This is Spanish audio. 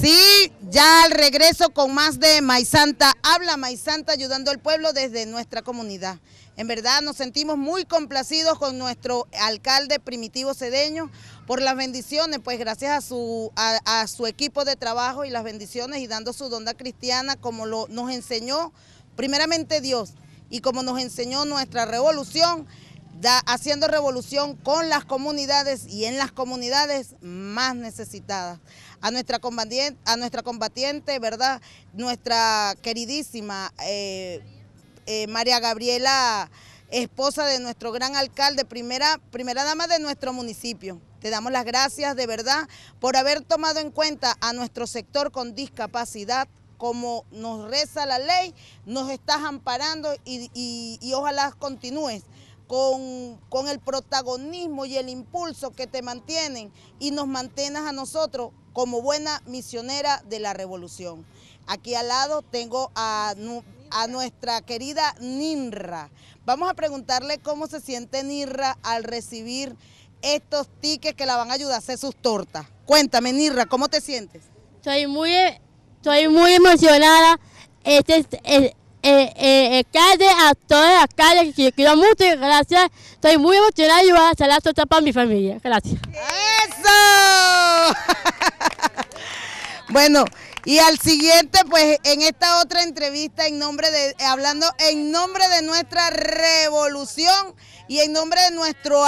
Sí, ya al regreso con más de Maizanta. Habla Maizanta ayudando al pueblo desde nuestra comunidad. En verdad nos sentimos muy complacidos con nuestro alcalde Primitivo Cedeño por las bendiciones, pues gracias a su, a, su equipo de trabajo y las bendiciones y dando su donda cristiana como lo, nos enseñó primeramente Dios y como nos enseñó nuestra revolución haciendo revolución con las comunidades y en las comunidades más necesitadas. A nuestra combatiente, a nuestra combatiente ¿verdad? Nuestra queridísima eh, eh, María Gabriela, esposa de nuestro gran alcalde, primera, dama de nuestro municipio. Te damos las gracias de verdad por haber tomado en cuenta a nuestro sector con discapacidad como nos reza la ley, nos estás amparando y ojalá continúes con, el protagonismo y el impulso que te mantienen y nos mantenas a nosotros como buena misionera de la revolución. Aquí al lado tengo a, a, nuestra querida Ninra. Vamos a preguntarle cómo se siente Nirra al recibir estos tickets que la van a ayudar a hacer sus tortas. Cuéntame, Nirra, ¿cómo te sientes? Estoy muy, estoy muy emocionada. Este, este, eh, eh, a todas las calles que quiero mucho y gracias. Estoy muy emocionada y voy a hacer la para mi familia. Gracias. ¡Eso! bueno, y al siguiente, pues en esta otra entrevista, en nombre de, hablando en nombre de nuestra revolución y en nombre de nuestro